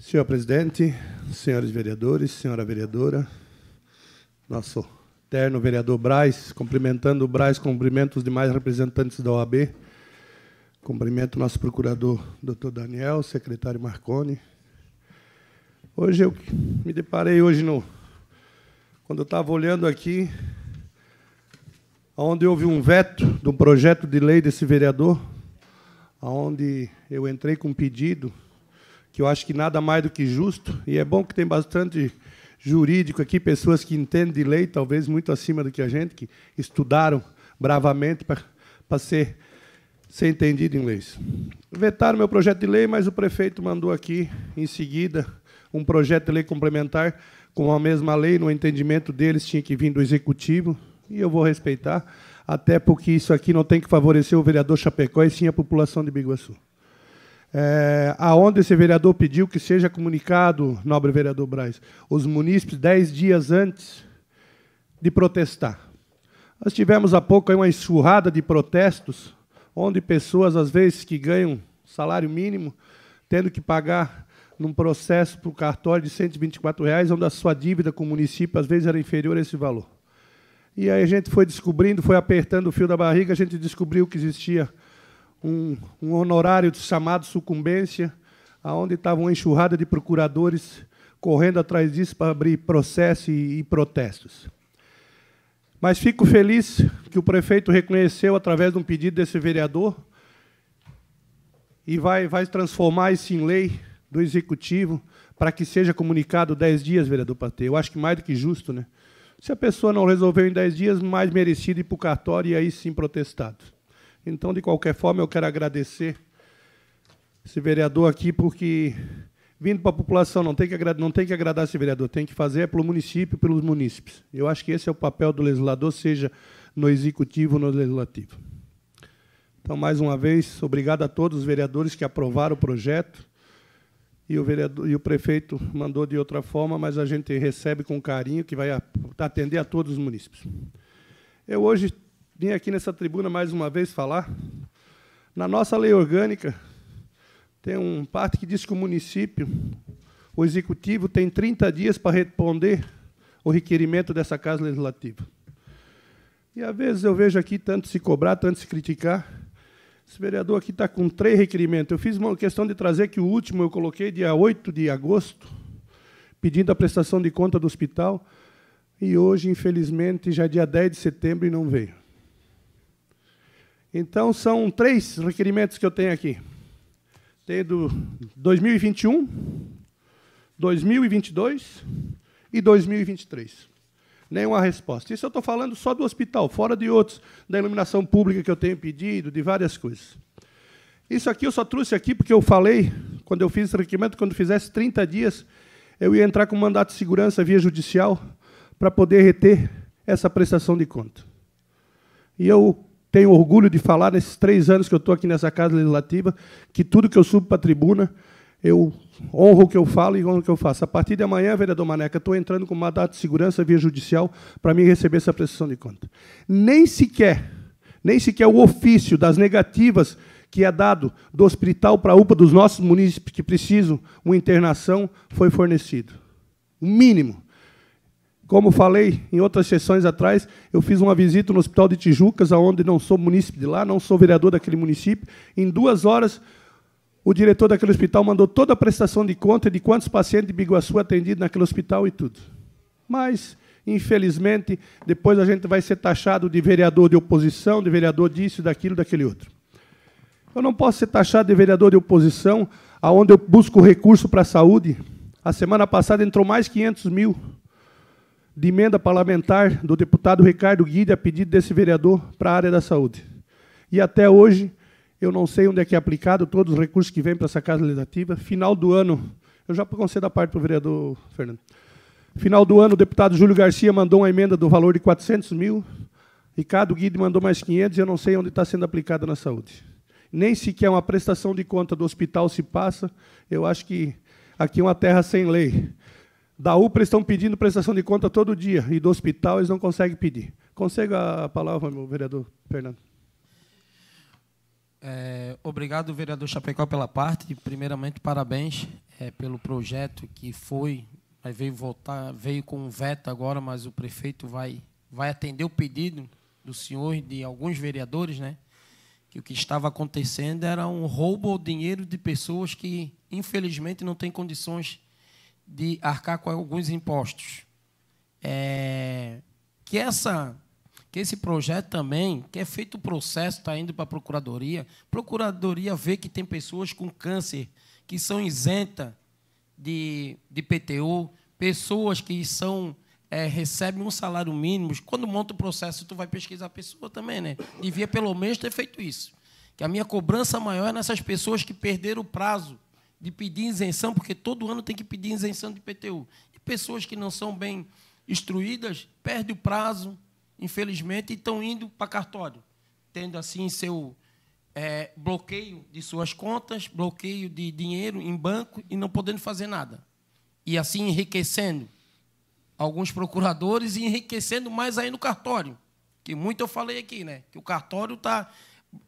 Senhor presidente, senhores vereadores, senhora vereadora, nosso terno vereador Braz, cumprimentando o Braz, cumprimento os demais representantes da OAB, cumprimento o nosso procurador, doutor Daniel, secretário Marconi. Hoje eu me deparei hoje no quando eu estava olhando aqui, onde houve um veto de um projeto de lei desse vereador, aonde eu entrei com um pedido que eu acho que nada mais do que justo, e é bom que tem bastante jurídico aqui, pessoas que entendem de lei, talvez muito acima do que a gente, que estudaram bravamente para ser, ser entendido em leis. Vetaram meu projeto de lei, mas o prefeito mandou aqui, em seguida, um projeto de lei complementar com a mesma lei, no entendimento deles, tinha que vir do Executivo, e eu vou respeitar, até porque isso aqui não tem que favorecer o vereador Chapecó, e sim a população de Biguaçu é, aonde esse vereador pediu que seja comunicado, nobre vereador Braz, os munícipes dez dias antes de protestar. Nós tivemos há pouco uma enxurrada de protestos, onde pessoas, às vezes, que ganham salário mínimo, tendo que pagar num processo para o cartório de R$ reais, onde a sua dívida com o município, às vezes, era inferior a esse valor. E aí a gente foi descobrindo, foi apertando o fio da barriga, a gente descobriu que existia um, um honorário chamado sucumbência, aonde estava uma enxurrada de procuradores correndo atrás disso para abrir processo e, e protestos. Mas fico feliz que o prefeito reconheceu, através de um pedido desse vereador, e vai, vai transformar isso em lei do Executivo para que seja comunicado 10 dias, vereador Patê. Eu acho que mais do que justo, né? Se a pessoa não resolveu em 10 dias, mais merecido ir para o cartório e aí sim protestado. Então, de qualquer forma, eu quero agradecer esse vereador aqui, porque vindo para a população não tem que agradar, não tem que agradar esse vereador, tem que fazer é pelo município, e pelos munícipes. Eu acho que esse é o papel do legislador, seja no executivo ou no legislativo. Então, mais uma vez, obrigado a todos os vereadores que aprovaram o projeto. E o, vereador, e o prefeito mandou de outra forma, mas a gente recebe com carinho, que vai atender a todos os munícipes. Eu hoje vim aqui nessa tribuna mais uma vez falar. Na nossa lei orgânica, tem um parte que diz que o município, o executivo, tem 30 dias para responder o requerimento dessa Casa Legislativa. E, às vezes, eu vejo aqui tanto se cobrar, tanto se criticar. Esse vereador aqui está com três requerimentos. Eu fiz uma questão de trazer que o último eu coloquei dia 8 de agosto, pedindo a prestação de conta do hospital, e hoje, infelizmente, já é dia 10 de setembro e não veio. Então, são três requerimentos que eu tenho aqui. Tenho do 2021, 2022 e 2023. Nenhuma resposta. Isso eu estou falando só do hospital, fora de outros, da iluminação pública que eu tenho pedido, de várias coisas. Isso aqui eu só trouxe aqui porque eu falei, quando eu fiz esse requerimento, quando fizesse 30 dias, eu ia entrar com mandato de segurança via judicial para poder reter essa prestação de conta. E eu tenho orgulho de falar, nesses três anos que eu estou aqui nessa Casa Legislativa, que tudo que eu subo para a tribuna, eu honro o que eu falo e honro o que eu faço. A partir de amanhã, vereador Maneca, estou entrando com mandato de segurança via judicial para me receber essa prestação de conta. Nem sequer, nem sequer o ofício das negativas que é dado do hospital para a UPA dos nossos munícipes que precisam uma internação foi fornecido. O mínimo. Como falei em outras sessões atrás, eu fiz uma visita no Hospital de Tijucas, aonde não sou munícipe de lá, não sou vereador daquele município. Em duas horas, o diretor daquele hospital mandou toda a prestação de conta de quantos pacientes de Biguaçu atendidos naquele hospital e tudo. Mas, infelizmente, depois a gente vai ser taxado de vereador de oposição, de vereador disso, daquilo, daquele outro. Eu não posso ser taxado de vereador de oposição, aonde eu busco recurso para a saúde. A semana passada entrou mais 500 mil de emenda parlamentar do deputado Ricardo Guide a pedido desse vereador para a área da saúde. E até hoje, eu não sei onde é que é aplicado todos os recursos que vêm para essa Casa Legislativa. Final do ano, eu já concedo a parte para o vereador Fernando. Final do ano, o deputado Júlio Garcia mandou uma emenda do valor de 400 mil, Ricardo Guide mandou mais 500, e eu não sei onde está sendo aplicada na saúde. Nem sequer uma prestação de conta do hospital se passa, eu acho que aqui é uma terra sem lei. Da UPA estão pedindo prestação de conta todo dia e do hospital eles não conseguem pedir. Consegue a palavra, meu vereador Fernando. É, obrigado, vereador Chapecó, pela parte. Primeiramente, parabéns é, pelo projeto que foi, veio voltar, veio com um veto agora, mas o prefeito vai, vai atender o pedido do senhor e de alguns vereadores, né? Que o que estava acontecendo era um roubo ao dinheiro de pessoas que, infelizmente, não têm condições de arcar com alguns impostos. É, que essa que esse projeto também, que é feito o processo, está indo para a Procuradoria. Procuradoria vê que tem pessoas com câncer que são isentas de, de PTU, pessoas que são é, recebem um salário mínimo. Quando monta o processo, tu vai pesquisar a pessoa também, né? Devia pelo menos ter feito isso. Que a minha cobrança maior é nessas pessoas que perderam o prazo de pedir isenção, porque todo ano tem que pedir isenção de IPTU E pessoas que não são bem instruídas perdem o prazo, infelizmente, e estão indo para cartório, tendo assim seu é, bloqueio de suas contas, bloqueio de dinheiro em banco e não podendo fazer nada. E assim enriquecendo alguns procuradores e enriquecendo mais aí no cartório. Que muito eu falei aqui, né? Que o cartório está.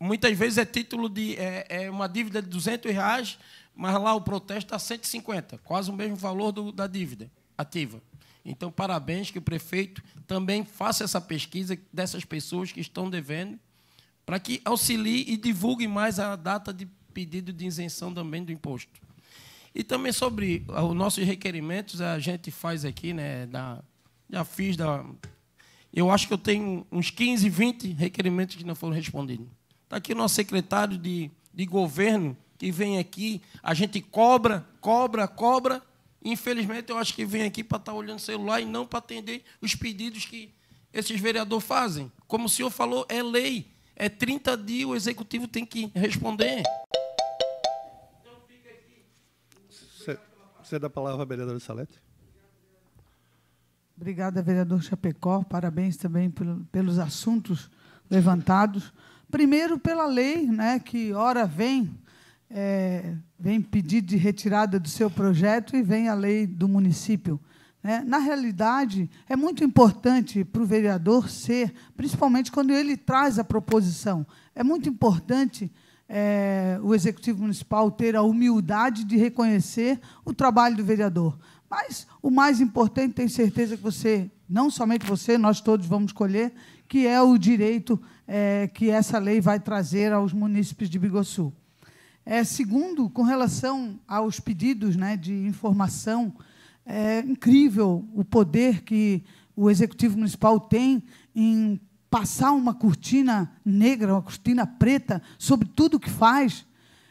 Muitas vezes é título de. É, é uma dívida de 200 reais mas lá o protesto está 150, quase o mesmo valor do, da dívida ativa. Então, parabéns que o prefeito também faça essa pesquisa dessas pessoas que estão devendo, para que auxilie e divulgue mais a data de pedido de isenção também do imposto. E também sobre ah, os nossos requerimentos, a gente faz aqui, né, da, já fiz da. Eu acho que eu tenho uns 15, 20 requerimentos que não foram respondidos. Está aqui o nosso secretário de, de governo, que vem aqui, a gente cobra, cobra, cobra. Infelizmente, eu acho que vem aqui para estar tá olhando o celular e não para atender os pedidos que esses vereadores fazem. Como o senhor falou, é lei. É 30 dias, o executivo tem que responder. Então fica aqui. Você é dá a palavra, vereador Salete. Obrigada, vereador Chapecó. Parabéns também pelos assuntos levantados. Primeiro, pela lei, né, que ora vem é, vem pedir de retirada do seu projeto e vem a lei do município. Né? Na realidade, é muito importante para o vereador ser, principalmente quando ele traz a proposição, é muito importante é, o Executivo Municipal ter a humildade de reconhecer o trabalho do vereador. Mas o mais importante, tenho certeza que você, não somente você, nós todos vamos escolher, que é o direito é, que essa lei vai trazer aos munícipes de Bigossu. É, segundo, com relação aos pedidos né, de informação, é incrível o poder que o Executivo Municipal tem em passar uma cortina negra, uma cortina preta sobre tudo o que faz.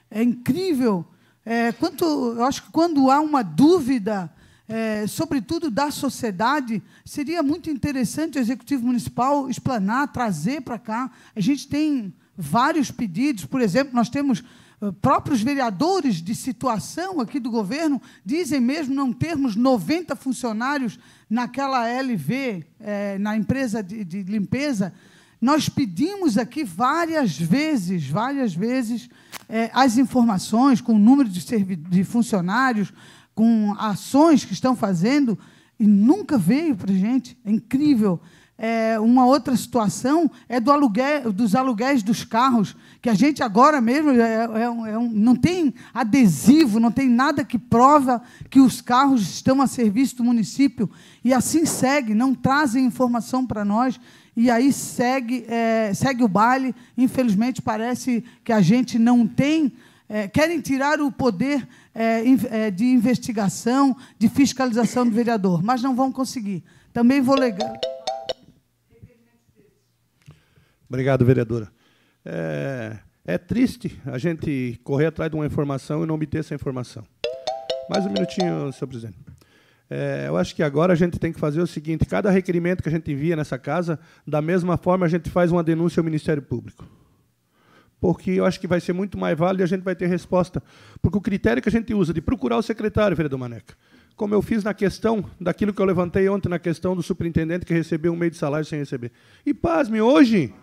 É incrível. É, quanto, eu acho que quando há uma dúvida, é, sobretudo da sociedade, seria muito interessante o Executivo Municipal explanar, trazer para cá. A gente tem vários pedidos, por exemplo, nós temos eh, próprios vereadores de situação aqui do governo dizem mesmo não termos 90 funcionários naquela LV, é, eh, na empresa de, de limpeza. Nós pedimos aqui várias vezes, várias vezes, é, as informações com o número de, de funcionários, com ações que estão fazendo, e nunca veio para a gente. É incrível é, uma outra situação é do aluguel, dos aluguéis dos carros, que a gente agora mesmo é, é, é, um, não tem adesivo, não tem nada que prova que os carros estão a serviço do município. E assim segue, não trazem informação para nós. E aí segue, é, segue o baile. Infelizmente, parece que a gente não tem é, querem tirar o poder de investigação, de fiscalização do vereador, mas não vão conseguir. Também vou legal. Obrigado, vereadora. É, é triste a gente correr atrás de uma informação e não obter essa informação. Mais um minutinho, senhor presidente. É, eu acho que agora a gente tem que fazer o seguinte: cada requerimento que a gente envia nessa casa, da mesma forma a gente faz uma denúncia ao Ministério Público. Porque eu acho que vai ser muito mais válido e a gente vai ter resposta. Porque o critério que a gente usa de procurar o secretário, vereador Maneca, como eu fiz na questão daquilo que eu levantei ontem na questão do superintendente que recebeu um meio de salário sem receber. E pasme, hoje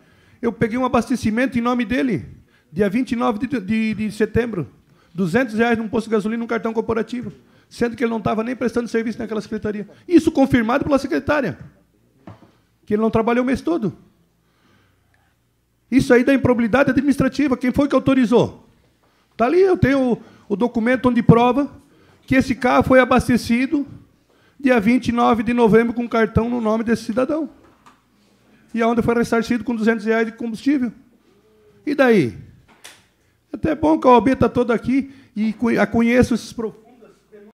eu peguei um abastecimento em nome dele, dia 29 de, de, de setembro. 200 reais num posto de gasolina num cartão corporativo, sendo que ele não estava nem prestando serviço naquela secretaria. Isso confirmado pela secretária, que ele não trabalhou o mês todo. Isso aí da improbidade administrativa. Quem foi que autorizou? Está ali, eu tenho o, o documento onde prova que esse carro foi abastecido dia 29 de novembro com cartão no nome desse cidadão e a foi ressarcida com 200 reais de combustível. E daí? Até bom que a OAB está toda aqui e a conheço esses